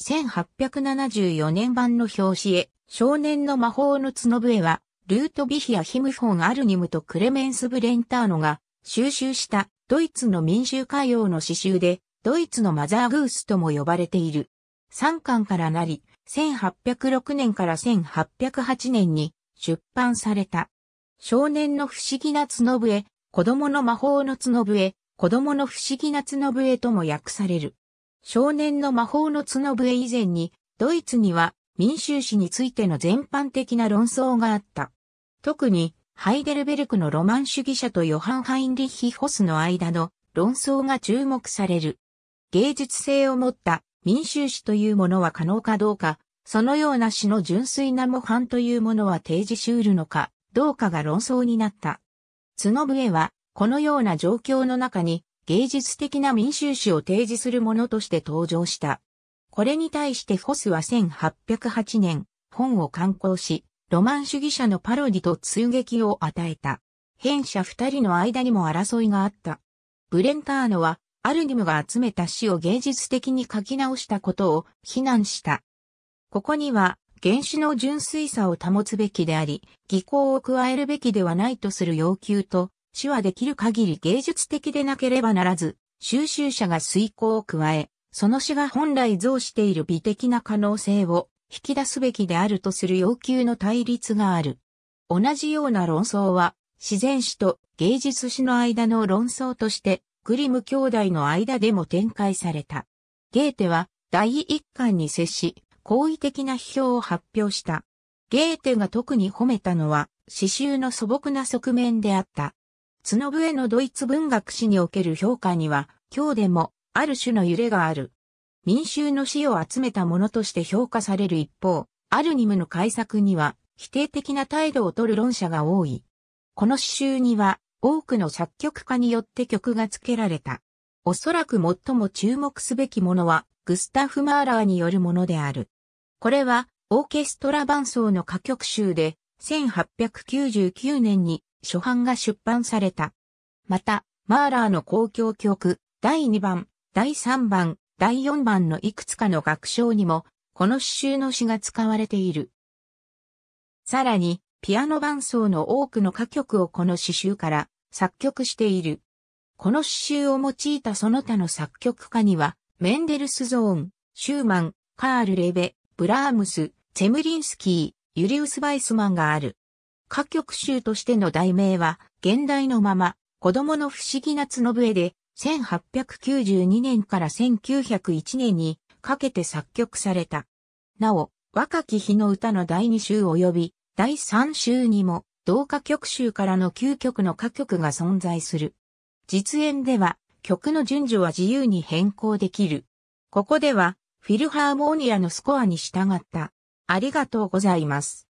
1874年版の表紙へ、少年の魔法の角笛は、ルートビヒア・ヒムフォン・アルニムとクレメンス・ブレンターノが収集したドイツの民衆歌謡の詩集で、ドイツのマザーグースとも呼ばれている。3巻からなり、1806年から1808年に出版された。少年の不思議な角笛、子供の魔法の角笛、子供の不思議な角笛とも訳される。少年の魔法の角笛以前に、ドイツには民衆史についての全般的な論争があった。特に、ハイデルベルクのロマン主義者とヨハン・ハインリッヒ・ホスの間の論争が注目される。芸術性を持った民衆史というものは可能かどうか、そのような詩の純粋な模範というものは提示しうるのか、どうかが論争になった。角笛は、このような状況の中に芸術的な民衆史を提示するものとして登場した。これに対してフォスは1808年、本を刊行し、ロマン主義者のパロディと追撃を与えた。弊者二人の間にも争いがあった。ブレンターノは、アルニムが集めた詩を芸術的に書き直したことを非難した。ここには、原始の純粋さを保つべきであり、技巧を加えるべきではないとする要求と、死はできる限り芸術的でなければならず、収集者が遂行を加え、その死が本来増している美的な可能性を引き出すべきであるとする要求の対立がある。同じような論争は、自然史と芸術史の間の論争として、グリム兄弟の間でも展開された。ゲーテは第一巻に接し、好意的な批評を発表した。ゲーテが特に褒めたのは、詩集の素朴な側面であった。角笛のドイツ文学史における評価には、今日でも、ある種の揺れがある。民衆の死を集めたものとして評価される一方、アルニムの改作には、否定的な態度をとる論者が多い。この詩集には、多くの作曲家によって曲が付けられた。おそらく最も注目すべきものは、グスタフ・マーラーによるものである。これは、オーケストラ伴奏の歌曲集で、1899年に初版が出版された。また、マーラーの公共曲、第2番、第3番、第4番のいくつかの楽章にも、この詩集の詩が使われている。さらに、ピアノ伴奏の多くの歌曲をこの詩集から作曲している。この詩集を用いたその他の作曲家には、メンデルスゾーン、シューマン、カール・レベ、ブラームス、チェムリンスキー、ユリウス・バイスマンがある。歌曲集としての題名は、現代のまま、子供の不思議な角笛で、1892年から1901年にかけて作曲された。なお、若き日の歌の第2週及び第3週にも同歌曲集からの9曲の歌曲が存在する。実演では曲の順序は自由に変更できる。ここではフィルハーモニアのスコアに従った。ありがとうございます。